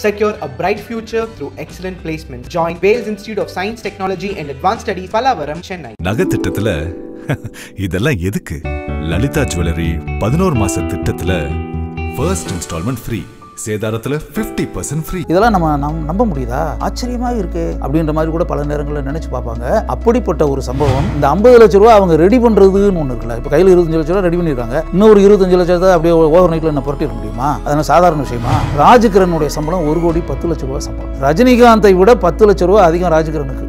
Secure a bright future through excellent placements. Join Wales Institute of Science, Technology and Advanced Studies, Palavaram, Chennai. நகத்திட்டத்துல இதெல்லாம் எதுக்கு Lalitha jewellery பதினோரு மாச திட்டத்துல first instalment free சேதாரத்தில் fifty percent free இதெல்லாம் நம்ம நம்ப முடியுதா ஆச்சரியமாக இருக்கு அப்படின்ற மாதிரி கூட பல நேரங்களில் நினைச்சு பார்ப்பாங்க அப்படிப்பட்ட ஒரு சம்பவம் இந்த ஐம்பது லட்ச ரூபா அவங்க ரெடி பண்ணுறதுன்னு ஒன்று இருக்குல்ல இப்போ கையில் இருபத்தஞ்சு லட்ச ரூபா ரெடி பண்ணியிருக்காங்க இன்னொரு இருபத்தஞ்சு ரூபா அப்படியே ஓவர் நைட்ல என்ன புரட்டிட முடியுமா அதனால சாதாரண விஷயமா ராஜகிரனுடைய சம்பளம் ஒரு கோடி பத்து லட்ச ரூபா சம்பளம் ரஜினிகாந்தை விட பத்து லட்ச ரூபா அதிகம் ராஜகிரனுக்கு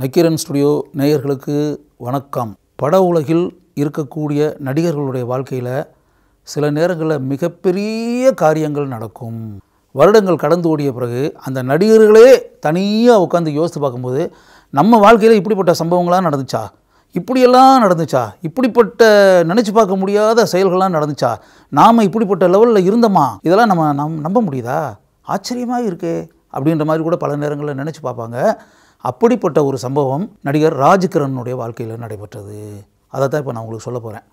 நக்கீரன் ஸ்டுடியோ நேயர்களுக்கு வணக்கம் பட உலகில் இருக்கக்கூடிய நடிகர்களுடைய வாழ்க்கையில் சில நேரங்களில் மிகப்பெரிய காரியங்கள் நடக்கும் வருடங்கள் கடந்து ஓடிய பிறகு அந்த நடிகர்களே தனியாக உட்காந்து யோசித்து பார்க்கும்போது நம்ம வாழ்க்கையில் இப்படிப்பட்ட சம்பவங்களாக நடந்துச்சா இப்படியெல்லாம் நடந்துச்சா இப்படிப்பட்ட நினச்சி பார்க்க முடியாத செயல்கள்லாம் நடந்துச்சா நாம் இப்படிப்பட்ட லெவலில் இருந்தோமா இதெல்லாம் நம்ம நம் நம்ப முடியுதா ஆச்சரியமாக இருக்கே அப்படின்ற மாதிரி கூட பல நேரங்களில் நினச்சி பார்ப்பாங்க அப்படிப்பட்ட ஒரு சம்பவம் நடிகர் ராஜ்கிரனுடைய வாழ்க்கையில் நடைபெற்றது அதை தான் இப்போ நான் உங்களுக்கு சொல்ல போகிறேன்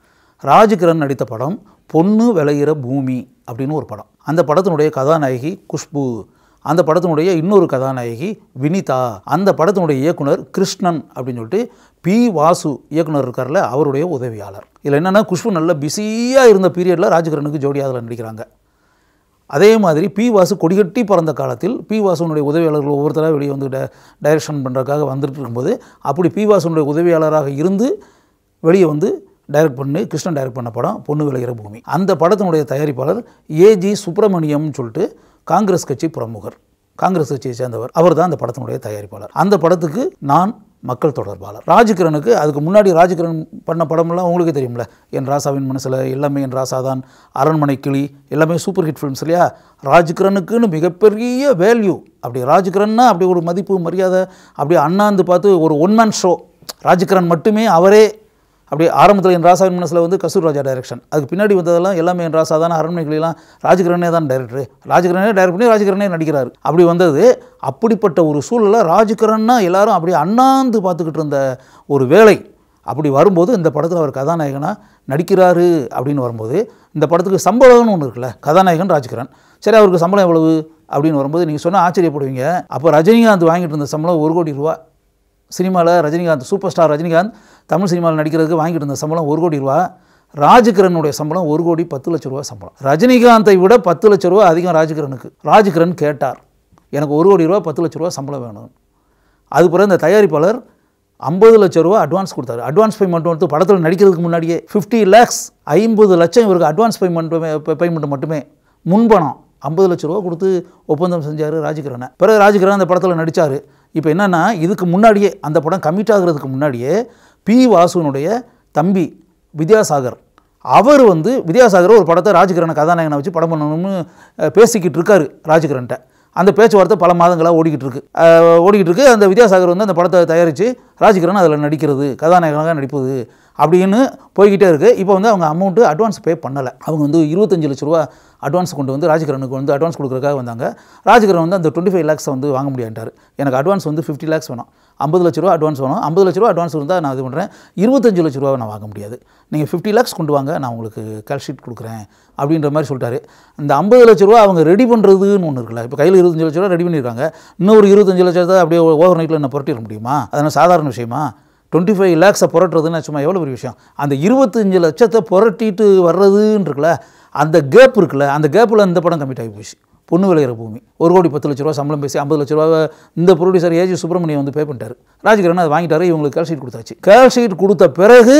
ராஜ்கிரண் நடித்த படம் பொண்ணு விளையிற பூமி அப்படின்னு ஒரு படம் அந்த படத்தினுடைய கதாநாயகி குஷ்பு அந்த படத்தினுடைய இன்னொரு கதாநாயகி வினிதா அந்த படத்தினுடைய இயக்குனர் கிருஷ்ணன் அப்படின்னு சொல்லிட்டு பி வாசு இயக்குனர் இருக்கார்ல அவருடைய உதவியாளர் இதில் என்னென்னா குஷ்பு நல்ல பிஸியாக இருந்த பீரியடில் ராஜ்கிரனுக்கு ஜோடி அதில் நடிக்கிறாங்க அதே மாதிரி பி வாசு கொடிகட்டி பறந்த காலத்தில் பி வாசுனுடைய உதவியாளர்கள் ஒவ்வொருத்தராக வெளியே வந்து டைரக்ஷன் பண்ணுறதுக்காக வந்துட்டு இருக்கும்போது அப்படி பி வாசுனுடைய உதவியாளராக இருந்து வெளியே வந்து டைரக்ட் பண்ணி கிருஷ்ணன் டைரக்ட் பண்ண படம் பொண்ணு விளையிற பூமி அந்த படத்தினுடைய தயாரிப்பாளர் ஏஜி சுப்பிரமணியம்னு சொல்லிட்டு காங்கிரஸ் கட்சி பிரமுகர் காங்கிரஸ் கட்சியை சேர்ந்தவர் அவர் தான் அந்த படத்தினுடைய தயாரிப்பாளர் அந்த படத்துக்கு நான் மக்கள் தொடர்பாளர் ராஜகிரனுக்கு அதுக்கு முன்னாடி ராஜகிரன் பண்ண படமெல்லாம் உங்களுக்கு தெரியும்ல என் ராசாவின் மனசில் எல்லாமே என் ராசா தான் அரண்மனை கிளி எல்லாமே சூப்பர் ஹிட் ஃபிலிம்ஸ் இல்லையா ராஜகிரனுக்குன்னு மிகப்பெரிய வேல்யூ அப்படி ராஜகிரன்னா அப்படி ஒரு மதிப்பு மரியாதை அப்படி அண்ணாந்து பார்த்து ஒரு ஒன் மேன் ஷோ ராஜகிரன் மட்டுமே அவரே அப்படியே ஆரம்பத்தில் என் ராசா மனசில் வந்து கசூர் ராஜா டைரக்ஷன் அதுக்கு பின்னாடி வந்ததெல்லாம் எல்லாமே என் ராசா தானே அரண்மனைகளெலாம் ராஜகிரணே தான் டைரக்டர் ராஜகிரணே டைரக்ட் பண்ணி ராஜகிரணே நடிக்கிறார் அப்படி வந்தது அப்படிப்பட்ட ஒரு சூழலில் ராஜகிரன்னா எல்லாரும் அப்படியே அண்ணாந்து பார்த்துக்கிட்டு இருந்த ஒரு வேலை அப்படி வரும்போது இந்த படத்தில் அவர் கதாநாயகனாக நடிக்கிறாரு அப்படின்னு வரும்போது இந்த படத்துக்கு சம்பளம்னு ஒன்று இருக்குல்ல கதாநாயகன் ராஜகிரண் சரி அவருக்கு சம்பளம் எவ்வளவு அப்படின்னு வரும்போது நீங்கள் சொன்னால் ஆச்சரியப்படுவீங்க அப்போ ரஜினிகாந்த் வாங்கிட்டு இருந்த சம்பளம் ஒரு கோடி ரூபா சினிமாவில் ரஜினிகாந்த் சூப்பர் ஸ்டார் ரஜினிகாந்த் தமிழ் சினிமாவில் நடிக்கிறதுக்கு வாங்கிட்டு இருந்த சம்பளம் ஒரு கோடி ரூபா ராஜகிரனுடைய சம்பளம் ஒரு கோடி பத்து லட்ச ரூபா சம்பளம் ரஜினிகாந்தை விட பத்து லட்ச ரூபா அதிகம் ராஜகிரனுக்கு ராஜகிரன் கேட்டார் எனக்கு ஒரு கோடி ரூபா பத்து லட்ச ரூபா சம்பளம் வேணும் அது பிறகு இந்த தயாரிப்பாளர் ஐம்பது லட்ச ரூபா அட்வான்ஸ் கொடுத்தாரு அட்வான்ஸ் பேமெண்ட் வந்து படத்தில் நடிக்கிறதுக்கு முன்னாடியே ஃபிஃப்டி லேக்ஸ் ஐம்பது லட்சம் இவருக்கு அட்வான்ஸ் பேமெண்ட் பேமெண்ட் மட்டுமே முன்பணம் ஐம்பது லட்ச ரூபா கொடுத்து ஒப்பந்தம் செஞ்சார் ராஜகிரனை பிறகு ராஜகிரன் அந்த படத்தில் நடித்தார் இப்போ என்னென்னா இதுக்கு முன்னாடியே அந்த படம் கமிட் ஆகிறதுக்கு முன்னாடியே பி வாசுனுடைய தம்பி வித்யாசாகர் அவர் வந்து வித்யாசாகர் ஒரு படத்தை ராஜகிரனை கதாநாயகனை வச்சு படம் பண்ணணும்னு பேசிக்கிட்டு இருக்காரு ராஜகிரன்ட்ட அந்த பேச்சுவார்த்தை பல மாதங்களாக ஓடிக்கிட்டு இருக்கு ஓடிக்கிட்டு இருக்கு அந்த வித்யாசாகர் வந்து அந்த படத்தை தயாரித்து ராஜகிரன் அதில் நடிக்கிறது கதாநாயகனாக நடிப்பது அப்படின்னு போய்கிட்டே இருக்குது இப்போ வந்து அவங்க அமௌண்ட்டு அட்வான்ஸ் பே பண்ணலை அவங்க வந்து இருபத்தஞ்சு லட்ச ரூபா அட்வான்ஸ் கொண்டு வந்து ராஜகிரனுக்கு வந்து அட்வான்ஸ் கொடுக்குறக்காக வந்தாங்க ராஜகிரன் வந்து அந்த டுவெண்ட்டி ஃபைவ் லேக்ஸ் வந்து வாங்க முடியாண்டார் எனக்கு அட்வான்ஸ் வந்து ஃபிஃப்டி லேக்ஸ் வேணும் ஐம்பது லட்ச ரூபா அட்வான்ஸ் வேணும் ஐம்பது லட்ச ரூபா அட்வான்ஸ் இருந்தால் நான் இது பண்ணுறேன் இருபத்தஞ்சு லட்ச ரூபா நான் வாங்க முடியாது நீங்கள் ஃபிஃப்டி லேக்ஸ் கொண்டு வாங்க நான் உங்களுக்கு கேல்ஷீட் கொடுக்குறேன் அப்படின்ற மாதிரி சொல்லிட்டாரு இந்த ஐம்பது லட்ச ரூபா அவங்க ரெடி பண்ணுறதுன்னு ஒன்று இருக்குல்ல இப்போ கையில் இருபத்தஞ்சு லட்ச ரூபா ரெடி பண்ணியிருக்காங்க இன்னும் ஒரு இருபத்தஞ்சு லட்சத்தை அப்படியே ஓவர் நைட்டில் என்ன புரட்டிட முடியுமா அதனால் சாதாரண விஷயமா டுவெண்ட்டி ஃபைவ் லேக்ஸை புரட்டுறதுன்னு சும்மா எவ்வளோ பெரிய விஷயம் அந்த இருபத்தஞ்சி லட்சத்தை புரட்டிட்டு வர்றதுன்னு அந்த கேப் இருக்குல்ல அந்த கேப்பில் இந்த படம் கம்மிட் ஆகி போச்சு பொண்ணு விளையிற பூமி ஒரு கோடி பத்து லட்ச ரூபா சம்பளம் பேசி ஐம்பது லட்ச ரூபா இந்த ப்ரொடியூசர் ஏஜி சுப்பிரமணியம் வந்து பே பண்ணிட்டார் ராஜகிரண் அதை வாங்கிட்டார் இவங்களுக்கு கேல்ஷீட் கொடுத்தாச்சு கேல்ஷீட் கொடுத்த பிறகு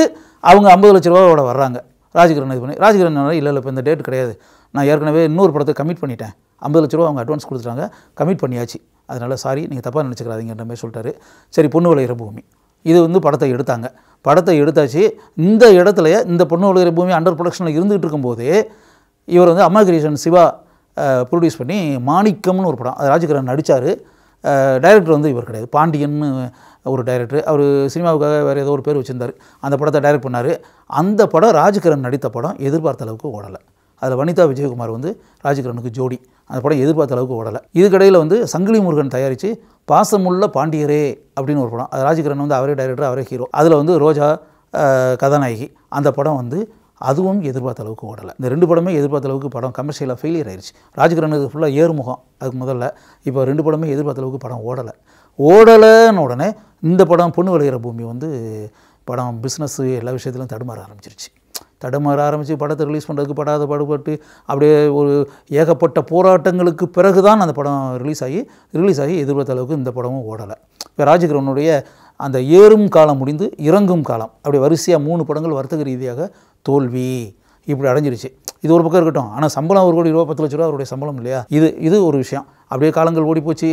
அவங்க ஐம்பது லட்ச ரூபாவோட வர்றாங்க ராஜகிரண் இது பண்ணி ராஜகிரண் இல்லை இல்லை இப்போ இந்த டேட் கிடையாது நான் ஏற்கனவே இன்னொரு படத்தை கமிட் பண்ணிட்டேன் ஐம்பது லட்ச ரூபா அவங்க அட்வான்ஸ் கொடுத்துட்டாங்க கமிட் பண்ணியாச்சு அதனால் சாரி நீங்கள் தப்பாக நினச்சிக்கிறாதீங்கன்ற மாதிரி சொல்லிட்டாரு சரி பொண்ணு விளையிற பூமி இது வந்து படத்தை எடுத்தாங்க படத்தை எடுத்தாச்சு இந்த இடத்துல இந்த பொண்ணு உலகிற பூமி அண்டர் ப்ரொடக்ஷனில் இருந்துகிட்டு இருக்கும்போது இவர் வந்து அம்மா கிரியேஷன் சிவா ப்ரொடியூஸ் பண்ணி மாணிக்கம்னு ஒரு படம் அது ராஜகிரண் நடித்தார் டைரக்டர் வந்து இவர் கிடையாது பாண்டியன்னு ஒரு டைரக்டர் அவர் சினிமாவுக்காக வேறு ஏதோ ஒரு பேர் வச்சுருந்தார் அந்த படத்தை டைரக்ட் பண்ணார் அந்த படம் ராஜகிரண் நடித்த படம் எதிர்பார்த்த அளவுக்கு ஓடலை அதில் வனிதா விஜயகுமார் வந்து ராஜகிரனுக்கு ஜோடி அந்த படம் எதிர்பார்த்த அளவுக்கு ஓடலை இதுக்கடையில் வந்து சங்கிலி முருகன் தயாரித்து பாசமுள்ள பாண்டியரே அப்படின்னு ஒரு படம் அது ராஜகிரன் வந்து அவரே டைரக்டர் அவரே ஹீரோ அதில் வந்து ரோஜா கதாநாயகி அந்த படம் வந்து அதுவும் எதிர்பார்த்த அளவுக்கு ஓடலை இந்த ரெண்டு படமே எதிர்பார்த்த அளவுக்கு படம் கமர்ஷியலாக ஃபெயிலியர் ஆயிடுச்சு ராஜகிரனுக்கு ஃபுல்லாக ஏறுமுகம் அதுக்கு முதல்ல இப்போ ரெண்டு படமே எதிர்பார்த்த அளவுக்கு படம் ஓடலை ஓடலைன்னு உடனே இந்த படம் பொண்ணு விளையிற பூமி வந்து படம் பிஸ்னஸ்ஸு எல்லா விஷயத்துலையும் தடுமாற ஆரம்பிச்சிருச்சு தடுமாற ஆரம்பித்து படத்தை ரிலீஸ் பண்ணுறதுக்கு படாத பாடுபட்டு அப்படியே ஒரு ஏகப்பட்ட போராட்டங்களுக்கு பிறகு தான் அந்த படம் ரிலீஸ் ஆகி ரிலீஸ் ஆகி எதிர்பார்த்த அளவுக்கு இந்த படமும் ஓடலை இப்போ ராஜகிரவனுடைய அந்த ஏறும் காலம் முடிந்து இறங்கும் காலம் அப்படி வரிசையாக மூணு படங்கள் வர்த்தக ரீதியாக தோல்வி இப்படி அடைஞ்சிருச்சு இது ஒரு பக்கம் இருக்கட்டும் ஆனால் சம்பளம் ஒரு கோடி ரூபா பத்து லட்ச ரூபா அவருடைய சம்பளம் இல்லையா இது இது ஒரு விஷயம் அப்படியே காலங்கள் ஓடி போச்சு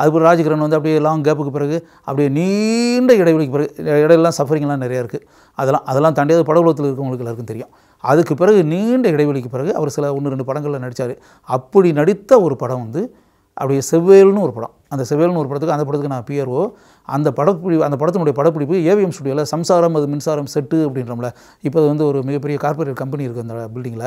அதுக்கப்புறம் ராஜகிரண் வந்து அப்படியே லாங் கேப்புக்கு பிறகு அப்படியே நீண்ட இடைவெளிக்கு பிறகு இடையிலாம் சஃபரிங்லாம் நிறையா இருக்குது அதெல்லாம் அதெல்லாம் தாண்டி படகுலத்தில் இருக்கிறவங்களுக்கு எல்லாருக்கும் தெரியும் அதுக்கு பிறகு நீண்ட இடைவெளிக்கு பிறகு அவர் சில ஒன்று ரெண்டு படங்களில் நடித்தார் அப்படி நடித்த ஒரு படம் வந்து அப்படி செவ்வேல்னு ஒரு படம் அந்த செவ்வேல்னு ஒரு படத்துக்கு அந்த படத்துக்கு நான் பிஆர்ஓ அந்த படப்பிடிப்பு அந்த படத்தினுடைய படப்பிடிப்பு ஏவிஎம் ஸ்டுடியோவில் சம்சாரம் அது மின்சாரம் செட்டு அப்படின்றோம்ல இப்போ அது வந்து ஒரு மிகப்பெரிய கார்பரேட் கம்பெனி இருக்குது அந்த பில்டிங்கில்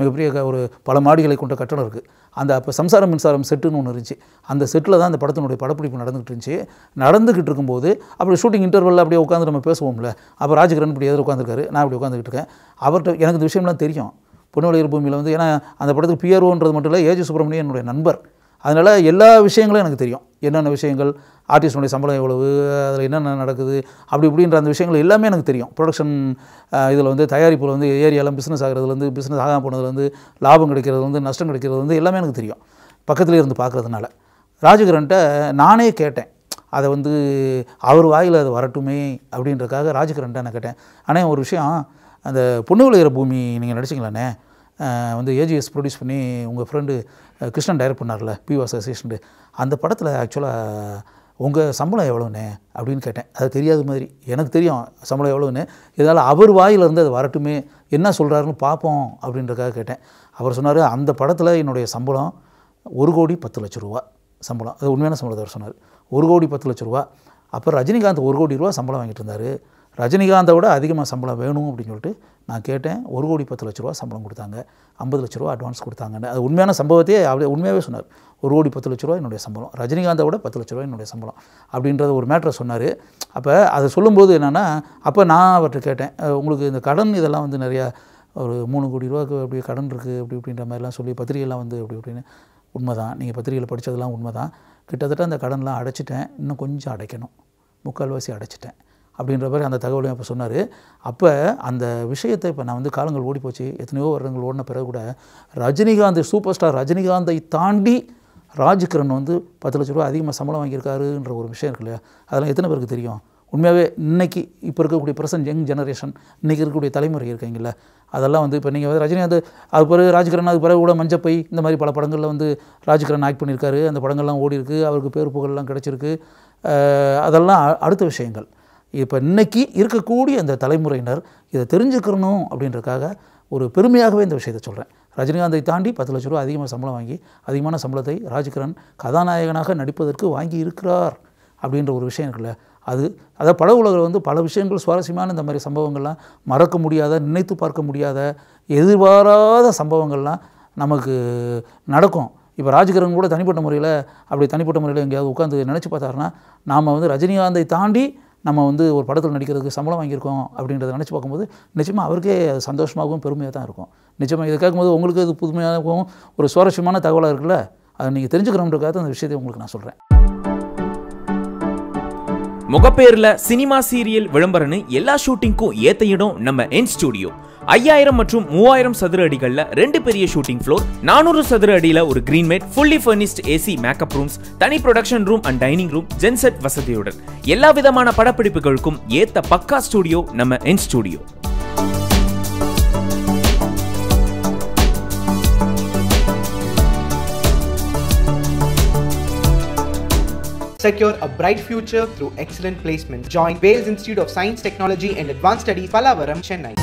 மிகப்பெரிய ஒரு பல மாடிகளை கொண்ட கட்டணம் இருக்குது அந்த அப்போ சம்சாரம் மின்சாரம் செட்டுன்னு ஒன்று இருந்துச்சு அந்த செட்டில் தான் அந்த படத்தினுடைய படப்பிடிப்பு நடந்துகிட்டு இருந்துச்சு நடந்துக்கிட்டு இருக்கும்போது அப்படி ஷூட்டிங் இன்டர்வலில் அப்படியே உட்காந்து நம்ம பேசுவோம்ல அப்போ ராஜகிரண் இப்படி எதிர உட்காந்துருக்காரு நான் இப்படி உட்காந்துக்கிட்டு இருக்கேன் அவர்கிட்ட எனக்கு இந்த விஷயம்லாம் தெரியும் பொன்னுவளையர் பூமியில் வந்து ஏன்னா அந்த படத்துக்கு பிஆர்ஓன்றது மட்டும் இல்லை ஏஜி சுப்பிரமணியன் என்னுடைய நண்பர் அதனால் எல்லா விஷயங்களும் எனக்கு தெரியும் என்னென்ன விஷயங்கள் ஆர்டிஸ்டனுடைய சம்பளம் எவ்வளவு அதில் என்னென்ன நடக்குது அப்படி இப்படின்ற அந்த விஷயங்கள் எல்லாமே எனக்கு தெரியும் ப்ரொடக்ஷன் இதில் வந்து தயாரிப்பில் வந்து ஏரியாலாம் பிஸ்னஸ் ஆகிறதுலேருந்து பிஸ்னஸ் ஆகாமல் போனதுலேருந்து லாபம் கிடைக்கிறதுலேருந்து நஷ்டம் கிடைக்கிறதுலேருந்து எல்லாமே எனக்கு தெரியும் பக்கத்துலேயே இருந்து பார்க்குறதுனால ராஜகிரன்ட்ட நானே கேட்டேன் அதை வந்து அவர் வாயில் அது வரட்டுமே அப்படின்றக்காக ராஜகிரன்ட்ட நான் கேட்டேன் ஆனால் ஒரு விஷயம் அந்த பொண்ணு விளையிற பூமி நீங்கள் நடிச்சிங்களாண்ணே வந்து ஏஜிஎஸ் ப்ரொடியூஸ் பண்ணி உங்கள் ஃப்ரெண்டு கிருஷ்ணன் டைரக்ட் பண்ணார்ல பி வாஸ் அந்த படத்தில் ஆக்சுவலாக உங்கள் சம்பளம் எவ்வளோன்னு அப்படின்னு கேட்டேன் அது தெரியாத மாதிரி எனக்கு தெரியும் சம்பளம் எவ்வளோன்னு இதால் அவர் வாயிலிருந்து அது வரட்டுமே என்ன சொல்கிறாருன்னு பார்ப்போம் அப்படின்றக்காக கேட்டேன் அவர் சொன்னார் அந்த படத்தில் என்னுடைய சம்பளம் ஒரு கோடி பத்து லட்ச ரூபா சம்பளம் அது உண்மையான சம்பளத்தை அவர் சொன்னார் ஒரு கோடி பத்து லட்ச ரூபா அப்புறம் ரஜினிகாந்த் ஒரு கோடி ரூபா சம்பளம் வாங்கிட்டு இருந்தார் ரஜினிகாந்தை விட அதிகமாக சம்பளம் வேணும் அப்படின்னு சொல்லிட்டு நான் கேட்டேன் ஒரு கோடி பத்து லட்ச ரூபா சம்பளம் கொடுத்தாங்க ஐம்பது லட்ச ரூபா அட்வான்ஸ் கொடுத்தாங்கன்னு அது உண்மையான சம்பவத்தையே அப்படியே உண்மையாகவே சொன்னார் ஒரு கோடி பத்து லட்ச ரூபா என்னுடைய சம்பளம் ரஜினிகாந்தை விட பத்து லட்ச ரூபா என்னுடைய சம்பளம் அப்படின்றத ஒரு மேட்ரை சொன்னார் அப்போ அதை சொல்லும்போது என்னென்னா அப்போ நான் அவர்கிட்ட கேட்டேன் உங்களுக்கு இந்த கடன் இதெல்லாம் வந்து நிறையா ஒரு மூணு கோடி ரூபாய்க்கு அப்படி கடன் இருக்குது அப்படி அப்படின்ற மாதிரிலாம் சொல்லி பத்திரிகைலாம் வந்து அப்படி அப்படின்னு உண்மை தான் நீங்கள் பத்திரிகையில் படித்ததெல்லாம் உண்மை தான் கிட்டத்தட்ட அந்த கடன்லாம் அடைச்சிட்டேன் இன்னும் கொஞ்சம் அடைக்கணும் முக்கால்வாசி அடைச்சிட்டேன் அப்படின்ற மாதிரி அந்த தகவலையும் அப்போ சொன்னார் அப்போ அந்த விஷயத்தை இப்போ நான் வந்து காலங்கள் ஓடி போச்சு எத்தனையோ வருடங்கள் ஓடின பிறகு கூட ரஜினிகாந்த் சூப்பர் ஸ்டார் ரஜினிகாந்தை தாண்டி ராஜ்கிரண் வந்து பத்து லட்ச ரூபா அதிகமாக சம்பளம் வாங்கியிருக்காருன்ற ஒரு விஷயம் இருக்கு இல்லையா அதெல்லாம் எத்தனை பேருக்கு தெரியும் உண்மையாகவே இன்றைக்கி இப்போ இருக்கக்கூடிய ப்ரெசன்ட் யங் ஜெனரேஷன் இன்றைக்கி இருக்கக்கூடிய தலைமுறை இருக்கீங்கள அதெல்லாம் வந்து இப்போ நீங்கள் வந்து ரஜினிகாந்த் அது பிறகு ராஜ்கிரண் அது பிறகு கூட மஞ்சப்பை இந்த மாதிரி பல படங்களில் வந்து ராஜ்கிரண் ஆக்ட் பண்ணியிருக்காரு அந்த படங்கள்லாம் ஓடி இருக்குது அவருக்கு பேர் புகழ்லாம் கிடச்சிருக்கு அதெல்லாம் அடுத்த விஷயங்கள் இப்போ இன்றைக்கி இருக்கக்கூடிய அந்த தலைமுறையினர் இதை தெரிஞ்சுக்கிறணும் அப்படின்றக்காக ஒரு பெருமையாகவே இந்த விஷயத்தை சொல்கிறேன் ரஜினிகாந்தை தாண்டி பத்து லட்ச ரூபா அதிகமாக சம்பளம் வாங்கி அதிகமான சம்பளத்தை ராஜ்கிரண் கதாநாயகனாக நடிப்பதற்கு வாங்கி இருக்கிறார் அப்படின்ற ஒரு விஷயம் இருக்குல்ல அது அதை பல உலகில் வந்து பல விஷயங்கள் சுவாரஸ்யமான இந்த மாதிரி சம்பவங்கள்லாம் மறக்க முடியாத நினைத்து பார்க்க முடியாத எதிர்பாராத சம்பவங்கள்லாம் நமக்கு நடக்கும் இப்போ ராஜ்கிரண் கூட தனிப்பட்ட முறையில் அப்படி தனிப்பட்ட முறையில் எங்கேயாவது உட்காந்து நினச்சி பார்த்தாருன்னா நாம் வந்து ரஜினிகாந்தை தாண்டி நம்ம வந்து ஒரு படத்தில் நடிக்கிறதுக்கு சம்பளம் வாங்கியிருக்கோம் அப்படின்றத நினச்சி பார்க்கும்போது நிச்சயமாக அவருக்கே அது சந்தோஷமாகவும் பெருமையாக தான் இருக்கும் நிச்சயமாக இதை கேட்கும்போது உங்களுக்கு இது புதுமையாகவும் ஒரு சுவாரஸ்யமான தகவலாக இருக்குல்ல அதை நீங்கள் தெரிஞ்சுக்கிறோன்றக்காக அந்த விஷயத்தை உங்களுக்கு நான் சொல்கிறேன் முகப்பேரில் சினிமா சீரியல் விளம்பரன்னு எல்லா ஷூட்டிங்க்கும் ஏற்ற இடம் நம்ம என் ஸ்டுடியோ ஐயாயிரம் மற்றும் மூவாயிரம் சதுர அடிகளில் ரெண்டு பெரிய ஷூட்டிங் ஃப்ளோர் நானூறு சதுர அடியில் ஒரு green mat fully furnished AC makeup rooms தனி production room and dining room genset வசதியுடன் எல்லா விதமான படப்பிடிப்புகளுக்கும் ஏத்த பக்கா ஸ்டுடியோ நம்ம என் studio Secure a bright future through excellent placements. Join Wales Institute of Science, Technology and Advanced Studies, Palavaram, Chennai.